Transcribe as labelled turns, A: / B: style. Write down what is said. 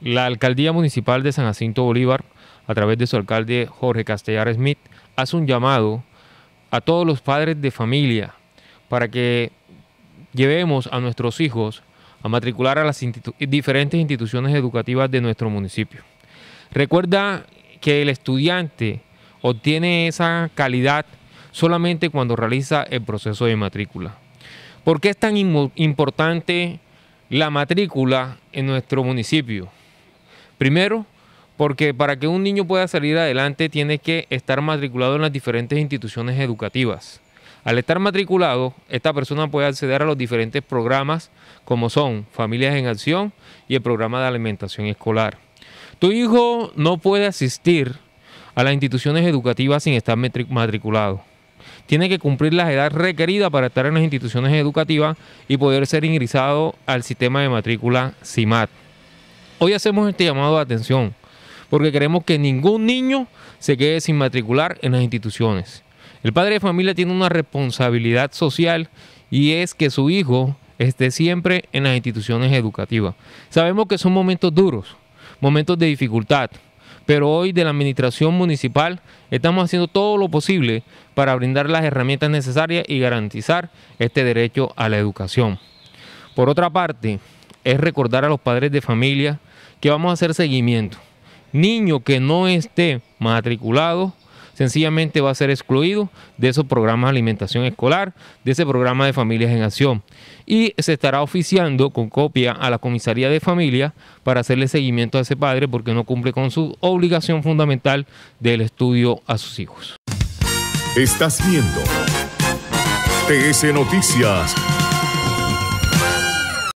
A: La alcaldía municipal de San Jacinto Bolívar, a través de su alcalde Jorge Castellar Smith, hace un llamado a todos los padres de familia para que llevemos a nuestros hijos a matricular a las diferentes instituciones educativas de nuestro municipio. Recuerda que el estudiante obtiene esa calidad solamente cuando realiza el proceso de matrícula. ¿Por qué es tan importante la matrícula en nuestro municipio? Primero, porque para que un niño pueda salir adelante tiene que estar matriculado en las diferentes instituciones educativas. Al estar matriculado, esta persona puede acceder a los diferentes programas como son Familias en Acción y el programa de alimentación escolar. Tu hijo no puede asistir a las instituciones educativas sin estar matriculado. Tiene que cumplir la edad requerida para estar en las instituciones educativas y poder ser ingresado al sistema de matrícula CIMAT. Hoy hacemos este llamado de atención porque queremos que ningún niño se quede sin matricular en las instituciones. El padre de familia tiene una responsabilidad social y es que su hijo esté siempre en las instituciones educativas. Sabemos que son momentos duros, momentos de dificultad, pero hoy de la administración municipal estamos haciendo todo lo posible para brindar las herramientas necesarias y garantizar este derecho a la educación. Por otra parte, es recordar a los padres de familia que vamos a hacer seguimiento. Niño que no esté matriculado, sencillamente va a ser excluido de esos programas de alimentación escolar, de ese programa de familias en acción. Y se estará oficiando con copia a la comisaría de familia para hacerle seguimiento a ese padre porque no cumple con su obligación fundamental del estudio a sus hijos. Estás viendo TS Noticias